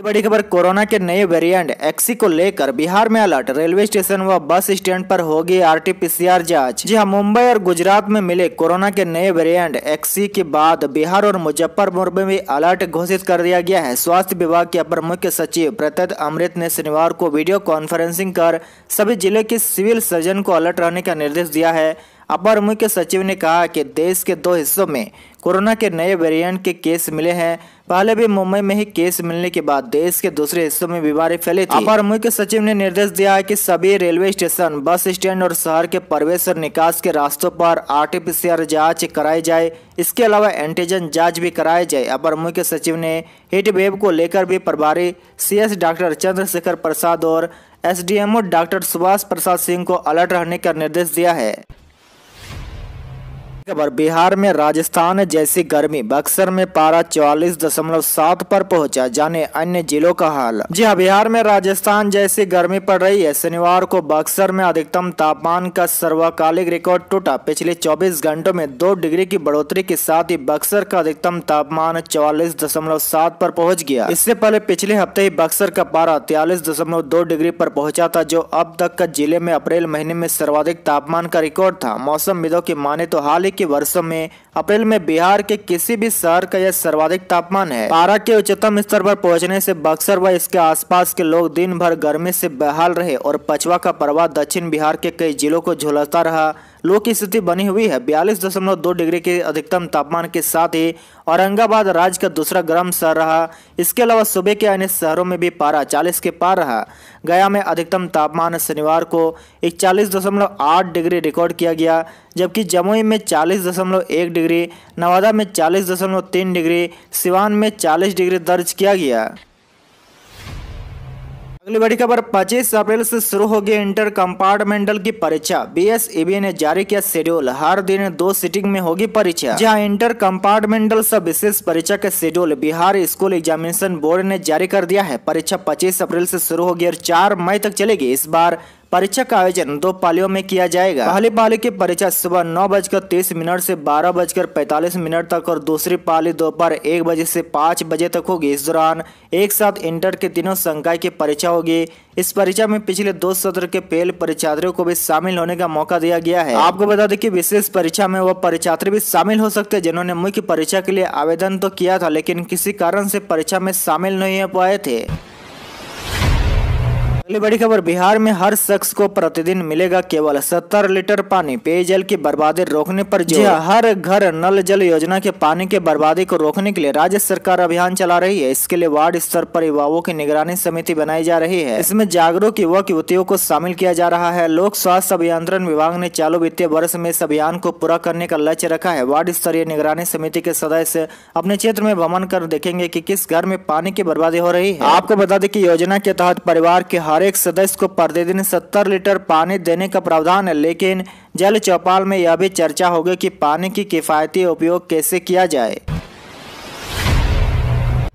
सबसे बड़ी खबर कोरोना के नए वेरिएंट एक्सी को लेकर बिहार में अलर्ट रेलवे स्टेशन व बस स्टैंड पर होगी आरटीपीसीआर जांच जी हाँ मुंबई और गुजरात में मिले कोरोना के नए वेरिएंट एक्सी के बाद बिहार और मुजफ्फरपुर में भी अलर्ट घोषित कर दिया गया है स्वास्थ्य विभाग के अपर मुख्य सचिव प्रत्यत अमृत ने शनिवार को वीडियो कॉन्फ्रेंसिंग कर सभी जिले के सिविल सर्जन को अलर्ट रहने का निर्देश दिया है अपर मुख्य सचिव ने कहा कि देश के दो हिस्सों में कोरोना के नए वेरिएंट के केस मिले हैं पहले भी मुंबई में ही केस मिलने के बाद देश के दूसरे हिस्सों में बीमारी फैली थी अपर मुख्य सचिव ने निर्देश दिया है कि सभी रेलवे स्टेशन बस स्टैंड और शहर के प्रवेश और निकास के रास्तों पर आरटीपीसीआर जांच कराई जाए इसके अलावा एंटीजन जांच भी कराई जाए अपर मुख्य सचिव ने हिट वेब को लेकर भी प्रभारी एस डॉक्टर चंद्रशेखर प्रसाद और एसडीएमओ डॉक्टर सुभाष प्रसाद सिंह को अलर्ट रहने का निर्देश दिया है खबर बिहार में राजस्थान जैसी गर्मी बक्सर में पारा चौवालीस दशमलव सात पर पहुंचा जाने अन्य जिलों का हाल जी हाँ बिहार में राजस्थान जैसी गर्मी पड़ रही है शनिवार को बक्सर में अधिकतम तापमान का सर्वकालिक रिकॉर्ड टूटा पिछले 24 घंटों में दो डिग्री की बढ़ोतरी के साथ ही बक्सर का अधिकतम तापमान चौवालीस दशमलव सात पर पहुँच गया इससे पहले पिछले हफ्ते ही बक्सर का पारा तियालीस दशमलव दो डिग्री आरोप पहुँचा था जो अब तक का जिले में अप्रैल महीने में सर्वाधिक तापमान का रिकॉर्ड था मौसम विदो की माने तो हाल ही आबादी के वर्षों में अप्रैल में बिहार के किसी भी शहर का यह सर्वाधिक तापमान है पारा के उच्चतम स्तर पर पहुंचने से बक्सर व इसके आसपास के लोग दिन भर गर्मी से बहाल रहे और पछवा का प्रवाह दक्षिण बिहार के कई जिलों को झुलसता रहा लो की स्थिति बनी हुई है बयालीस दशमलव दो डिग्री के अधिकतम तापमान के साथ ही औरंगाबाद राज्य का दूसरा गर्म शहर रहा इसके अलावा सूबे के अन्य शहरों में भी पारा चालीस के पार रहा गया में अधिकतम तापमान शनिवार को इकचालीस दशमलव आठ डिग्री रिकॉर्ड किया गया जबकि जमुई में चालीस दशमलव एक डिग्री नवादा में चालीस दशमलव तीन डिग्री सिवान में चालीस डिग्री दर्ज किया गया अगली बड़ी खबर 25 अप्रैल से शुरू होगी इंटर कंपार्टमेंटल की परीक्षा बीएसईबी ने जारी किया शेड्यूल हर दिन दो सीटिंग में होगी परीक्षा जहां इंटर कंपार्टमेंटल सब विशेष परीक्षा का schedule Bihar school examination board ने जारी कर दिया है परीक्षा 25 अप्रैल से शुरू होगी और 4 मई तक चलेगी इस बार परीक्षा का आयोजन दो पालियों में किया जाएगा पहली पाली की परीक्षा सुबह नौ बजकर तीस मिनट से बारह बजकर पैंतालीस मिनट तक और दूसरी पाली दोपहर एक बजे से पाँच बजे तक होगी इस दौरान एक साथ इंटर के तीनों संकाय की परीक्षा होगी इस परीक्षा में पिछले दो सत्र के पहले परीक्षार्थियों को भी शामिल होने का मौका दिया गया है आपको बता दें कि विशेष परीक्षा में वह परीक्षार्थी भी शामिल हो सकते हैं जिन्होंने मुख्य परीक्षा के लिए आवेदन तो किया था लेकिन किसी कारण से परीक्षा में शामिल नहीं हो पाए थे अगली बड़ी खबर बिहार में हर शख्स को प्रतिदिन मिलेगा केवल 70 लीटर पानी पेयजल की बर्बादी रोकने पर जो हाँ। हर घर नल जल योजना के पानी के बर्बादी को रोकने के लिए राज्य सरकार अभियान चला रही है इसके लिए वार्ड स्तर पर युवाओं की निगरानी समिति बनाई जा रही है इसमें जागरूक युवक युवतियों को शामिल किया जा रहा है लोक स्वास्थ्य अभियंत्रण विभाग ने चालू वित्तीय वर्ष में इस अभियान को पूरा करने का लक्ष्य रखा है वार्ड स्तरीय निगरानी समिति के सदस्य अपने क्षेत्र में भ्रमण कर देखेंगे की किस घर में पानी की बर्बादी हो रही है आपको बता दें की योजना के तहत परिवार के हर हर एक सदस्य को प्रतिदिन 70 लीटर पानी देने का प्रावधान है लेकिन जल चौपाल में यह भी चर्चा होगी कि पानी की किफ़ायती उपयोग कैसे किया जाए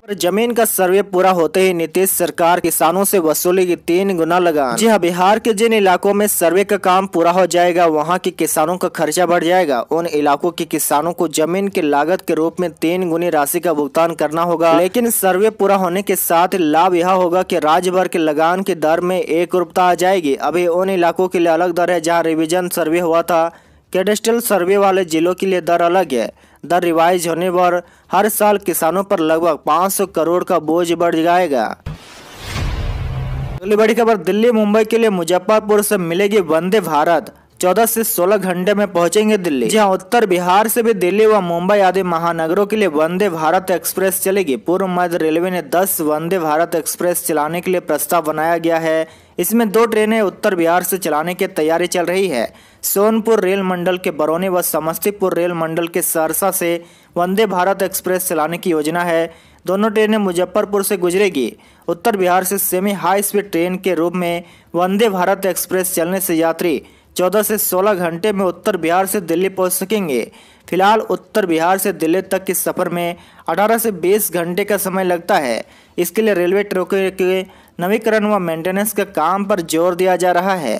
पर जमीन का सर्वे पूरा होते ही नीतीश सरकार किसानों से वसूली की तीन गुना लगा जी हाँ बिहार के जिन इलाकों में सर्वे का काम पूरा हो जाएगा वहाँ के किसानों का खर्चा बढ़ जाएगा उन इलाकों के किसानों को जमीन की लागत के रूप में तीन गुनी राशि का भुगतान करना होगा लेकिन सर्वे पूरा होने के साथ लाभ यह होगा की राज्य भर के लगान की दर में एक रूपता आ जाएगी अभी उन इलाकों के लिए अलग दर है जहाँ रिविजन सर्वे हुआ था कैडेस्टल सर्वे वाले जिलों के लिए दर अलग है दर रिवाइज होने पर हर साल किसानों पर लगभग 500 करोड़ का बोझ बढ़ जाएगा अगली बड़ी खबर दिल्ली मुंबई के लिए मुजफ्फरपुर से मिलेगी वंदे भारत 14 से 16 घंटे में पहुंचेंगे दिल्ली जहां उत्तर बिहार से भी दिल्ली व मुंबई आदि महानगरों के लिए वंदे भारत एक्सप्रेस चलेगी पूर्व मध्य रेलवे ने 10 वंदे भारत एक्सप्रेस चलाने के लिए प्रस्ताव बनाया गया है इसमें दो ट्रेनें उत्तर बिहार से चलाने की तैयारी चल रही है सोनपुर रेल मंडल के बरौनी व समस्तीपुर रेल मंडल के सहरसा से वंदे भारत एक्सप्रेस चलाने की योजना है दोनों ट्रेनें मुजफ्फरपुर से गुजरेगी उत्तर बिहार से सेमी हाई स्पीड ट्रेन के रूप में वंदे भारत एक्सप्रेस चलने से यात्री 14 से 16 घंटे में उत्तर बिहार से दिल्ली पहुंच सकेंगे फिलहाल उत्तर बिहार से दिल्ली तक के सफ़र में 18 से 20 घंटे का समय लगता है इसके लिए रेलवे ट्रकों के नवीकरण व मेंटेनेंस के काम पर जोर दिया जा रहा है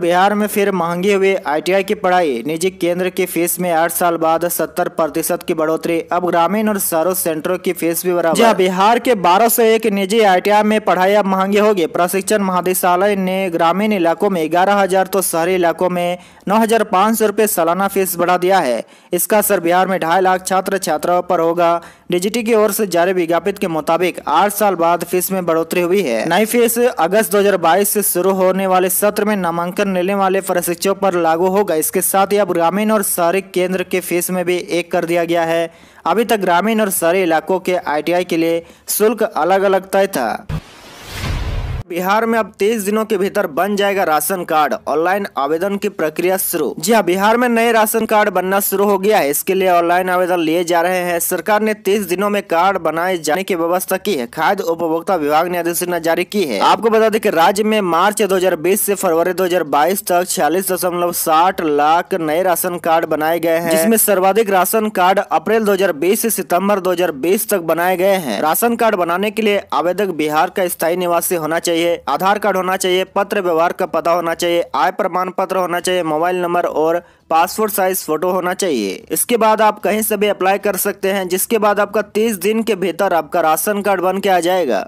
बिहार में फिर महंगे हुए आईटीआई की पढ़ाई निजी केंद्र की फीस में आठ साल बाद सत्तर प्रतिशत की बढ़ोतरी अब ग्रामीण और शहरों सेंटरों की फीस भी बराबर बिहार के बारह सौ एक निजी आईटीआई में पढ़ाई अब महंगी होगी प्रशिक्षण महादेशालय ने ग्रामीण इलाकों में ग्यारह हजार तो शहरी इलाकों में नौ हजार पाँच सौ रूपए सालाना फीस बढ़ा दिया है इसका असर बिहार में ढाई लाख छात्र छात्राओं पर होगा डीजीटी की ओर से जारी विज्ञापित के मुताबिक आठ साल बाद फीस में बढ़ोतरी हुई है नई फीस अगस्त बाईस से शुरू होने वाले सत्र में नामांकन अवसर लेने वाले प्रशिक्षकों पर लागू होगा इसके साथ ही अब ग्रामीण और शहरी केंद्र के फीस में भी एक कर दिया गया है अभी तक ग्रामीण और शहरी इलाकों के आईटीआई के लिए शुल्क अलग अलग तय था बिहार में अब तेईस दिनों के भीतर बन जाएगा राशन कार्ड ऑनलाइन आवेदन की प्रक्रिया शुरू जी हाँ बिहार में नए राशन कार्ड बनना शुरू हो गया है इसके लिए ऑनलाइन आवेदन लिए जा रहे हैं सरकार ने तीस दिनों में कार्ड बनाए जाने की व्यवस्था की है खाद्य उपभोक्ता विभाग ने अधिसूचना जारी की है आपको बता दें की राज्य में मार्च दो से फरवरी दो तक छियालीस लाख नए राशन कार्ड बनाए गए हैं जिसमें सर्वाधिक राशन कार्ड अप्रैल 2020 से सितंबर 2020 तक बनाए गए हैं राशन कार्ड बनाने के लिए आवेदक बिहार का स्थायी निवासी होना चाहिए चाहिए आधार कार्ड होना चाहिए पत्र व्यवहार का पता होना चाहिए आय प्रमाण पत्र होना चाहिए मोबाइल नंबर और पासपोर्ट साइज फोटो होना चाहिए इसके बाद आप कहीं से भी अप्लाई कर सकते हैं जिसके बाद आपका तीस दिन के भीतर आपका राशन कार्ड बन के आ जाएगा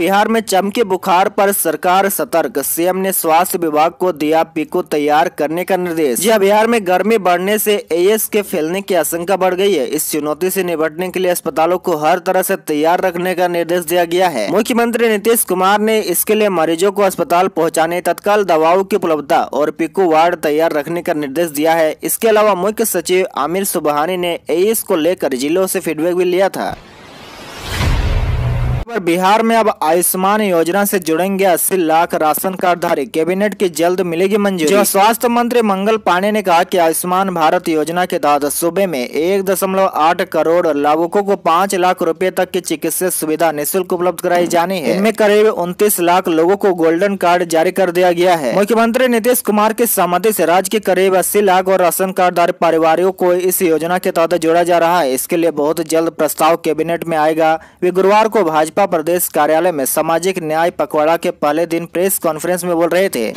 बिहार में चमके बुखार पर सरकार सतर्क सीएम ने स्वास्थ्य विभाग को दिया पीको तैयार करने का निर्देश यह हाँ, बिहार में गर्मी बढ़ने से एएस के फैलने की आशंका बढ़ गई है इस चुनौती से निपटने के लिए अस्पतालों को हर तरह से तैयार रखने का निर्देश दिया गया है मुख्यमंत्री नीतीश कुमार ने इसके लिए मरीजों को अस्पताल पहुँचाने तत्काल दवाओं की उपलब्धता और पीको वार्ड तैयार रखने का निर्देश दिया है इसके अलावा मुख्य सचिव आमिर सुबहानी ने एएस को लेकर जिलों ऐसी फीडबैक भी लिया था खबर बिहार में अब आयुष्मान योजना से जुड़ेंगे 80 लाख राशन कार्ड धारी कैबिनेट की जल्द मिलेगी मंजूरी स्वास्थ्य मंत्री मंगल पांडे ने कहा कि आयुष्मान भारत योजना के तहत सूबे में एक दशमलव आठ करोड़ लाभुकों को पाँच लाख रुपए तक की चिकित्सा सुविधा निःशुल्क उपलब्ध कराई जानी है इनमें करीब उनतीस लाख लोगो को गोल्डन कार्ड जारी कर दिया गया है मुख्यमंत्री नीतीश कुमार की सहमति ऐसी राज्य के करीब अस्सी लाख और राशन कार्ड धारी परिवारों को इस योजना के तहत जोड़ा जा रहा है इसके लिए बहुत जल्द प्रस्ताव कैबिनेट में आएगा वे गुरुवार को भाजपा भाजपा प्रदेश कार्यालय में सामाजिक न्याय पखवाड़ा के पहले दिन प्रेस कॉन्फ्रेंस में बोल रहे थे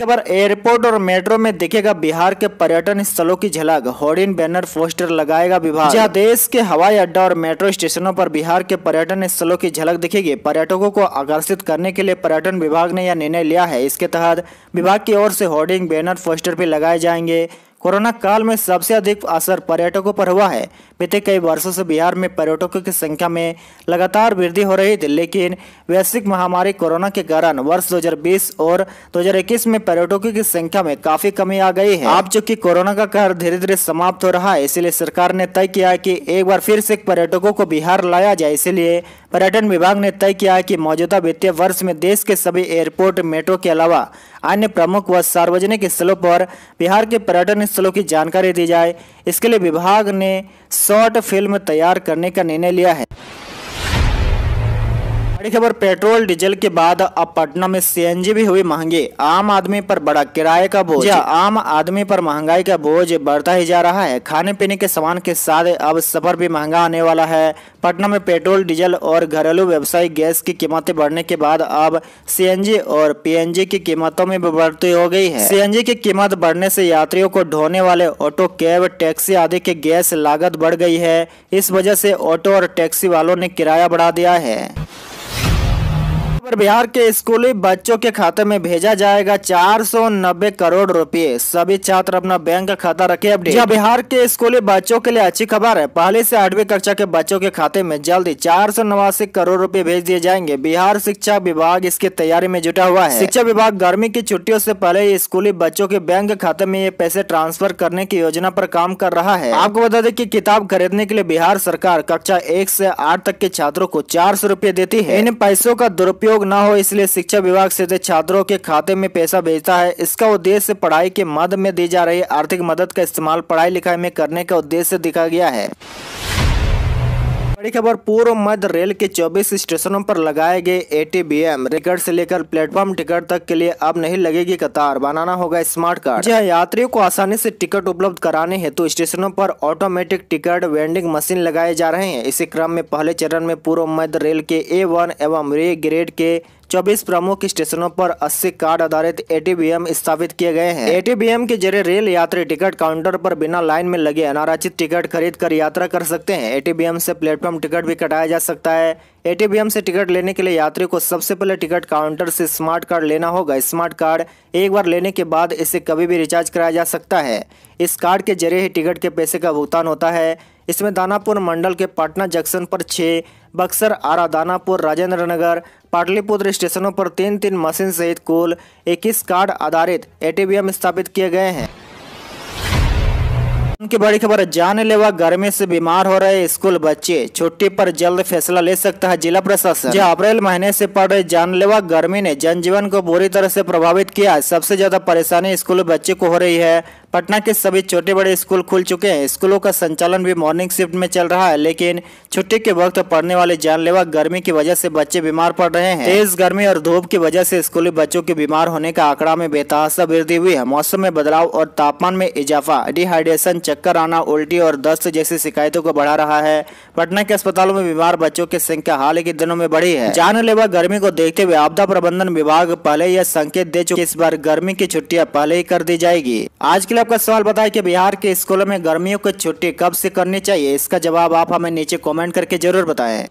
खबर एयरपोर्ट और मेट्रो में दिखेगा बिहार के पर्यटन स्थलों की झलक होर्डिंग बैनर पोस्टर लगाएगा विभाग जहाँ देश के हवाई अड्डा और मेट्रो स्टेशनों पर बिहार के पर्यटन स्थलों की झलक दिखेगी पर्यटकों को आकर्षित करने के लिए पर्यटन विभाग ने यह निर्णय लिया है इसके तहत विभाग की ओर से होर्डिंग बैनर पोस्टर भी लगाए जाएंगे कोरोना काल में सबसे अधिक असर पर्यटकों पर हुआ है बीते कई वर्षों से बिहार में पर्यटकों की संख्या में लगातार वृद्धि हो रही थी लेकिन वैश्विक महामारी कोरोना के कारण वर्ष 2020 और 2021 में पर्यटकों की संख्या में काफी कमी आ गई है अब चूंकि कोरोना का कहर धीरे धीरे समाप्त हो रहा है इसलिए सरकार ने तय किया कि एक बार फिर से पर्यटकों को बिहार लाया जाए इसलिए पर्यटन विभाग ने तय किया है कि मौजूदा वित्तीय वर्ष में देश के सभी एयरपोर्ट मेट्रो के अलावा अन्य प्रमुख व सार्वजनिक स्थलों पर बिहार के पर्यटन स्थलों की जानकारी दी जाए इसके लिए विभाग ने शॉर्ट फिल्म तैयार करने का निर्णय लिया है बड़ी खबर पेट्रोल डीजल के बाद अब पटना में सीएनजी भी हुई महंगी आम आदमी पर बड़ा किराए का बोझ आम आदमी पर महंगाई का बोझ बढ़ता ही जा रहा है खाने पीने के सामान के साथ अब सफर भी महंगा आने वाला है पटना में पेट्रोल डीजल और घरेलू व्यवसायिक गैस की कीमतें बढ़ने के बाद अब सीएनजी और पीएनजी की कीमतों में भी बढ़ती हो गई है सीएनजी की कीमत बढ़ने से यात्रियों को ढोने वाले ऑटो कैब टैक्सी आदि के गैस लागत बढ़ गई है इस वजह से ऑटो और टैक्सी वालों ने किराया बढ़ा दिया है पर बिहार के स्कूली बच्चों के खाते में भेजा जाएगा 490 करोड़ रुपए सभी छात्र अपना बैंक खाता रखे अपडेट यह बिहार के स्कूली बच्चों के लिए अच्छी खबर है पहले से आठवीं कक्षा के बच्चों के खाते में जल्द ही चार करोड़ रुपए भेज दिए जाएंगे बिहार शिक्षा विभाग इसकी तैयारी में जुटा हुआ है शिक्षा विभाग गर्मी की छुट्टियों ऐसी पहले स्कूली बच्चों के बैंक खाते में ये पैसे ट्रांसफर करने की योजना आरोप काम कर रहा है आपको बता दें की किताब खरीदने के लिए बिहार सरकार कक्षा एक ऐसी आठ तक के छात्रों को चार सौ देती है इन पैसों का दुरुपयोग सहयोग न हो इसलिए शिक्षा विभाग सीधे छात्रों के खाते में पैसा भेजता है इसका उद्देश्य पढ़ाई के मद में दी जा रही आर्थिक मदद का इस्तेमाल पढ़ाई लिखाई में करने का उद्देश्य दिखा गया है बड़ी खबर पूर्व मध्य रेल के 24 स्टेशनों पर लगाए गए ए एटीबीएम टिकट से लेकर प्लेटफॉर्म टिकट तक के लिए अब नहीं लगेगी कतार बनाना होगा स्मार्ट कार्ड जहाँ यात्रियों को आसानी से टिकट उपलब्ध कराने हेतु तो स्टेशनों पर ऑटोमेटिक टिकट वेंडिंग मशीन लगाए जा रहे हैं इसी क्रम में पहले चरण में पूर्व मध्य रेल के ए एवं रे ग्रेड के चौबीस प्रमुख स्टेशनों पर 80 कार्ड आधारित एटीबीएम स्थापित किए गए हैं एटीबीएम के जरिए रेल यात्री टिकट काउंटर पर बिना लाइन में लगे अनारक्षित टिकट खरीद कर यात्रा कर सकते हैं एटीबीएम से प्लेटफॉर्म टिकट भी कटाया जा सकता है एटीबीएम से टिकट लेने के लिए यात्री को सबसे पहले टिकट काउंटर से स्मार्ट कार्ड लेना होगा स्मार्ट कार्ड एक बार लेने के बाद इसे कभी भी रिचार्ज कराया जा सकता है इस कार्ड के जरिए ही टिकट के पैसे का भुगतान होता है इसमें दानापुर मंडल के पाटना जंक्शन पर छः बक्सर आरा दानापुर राजेंद्र नगर पाटलिपुत्र स्टेशनों पर तीन तीन मशीन सहित कुल 21 कार्ड आधारित एटीबीएम स्थापित किए गए हैं की बड़ी खबर जानलेवा गर्मी से बीमार हो रहे स्कूल बच्चे छुट्टी पर जल्द फैसला ले सकता है जिला प्रशासन जो अप्रैल महीने से पड़ रहे जानलेवा गर्मी ने जनजीवन को बुरी तरह से प्रभावित किया सबसे ज्यादा परेशानी स्कूल बच्चे को हो रही है पटना के सभी छोटे बड़े स्कूल खुल चुके हैं स्कूलों का संचालन भी मॉर्निंग शिफ्ट में चल रहा है लेकिन छुट्टी के वक्त पड़ने वाले जानलेवा गर्मी की वजह से बच्चे बीमार पड़ रहे हैं तेज गर्मी और धूप की वजह से स्कूली बच्चों के बीमार होने का आंकड़ा में बेताशा वृद्धि हुई है मौसम में बदलाव और तापमान में इजाफा डिहाइड्रेशन चक्कर आना उल्टी और दस्त जैसी शिकायतों को बढ़ा रहा है पटना के अस्पतालों में बीमार बच्चों की संख्या हाल के दिनों में बढ़ी है जानलेवा गर्मी को देखते हुए आपदा प्रबंधन विभाग पहले यह संकेत दे चुके इस बार गर्मी की छुट्टियाँ पहले ही कर दी जाएगी आज के लिए आपका सवाल बताए की बिहार के स्कूलों में गर्मियों की छुट्टी कब से करनी चाहिए इसका जवाब आप हमें नीचे कॉमेंट करके जरूर बताए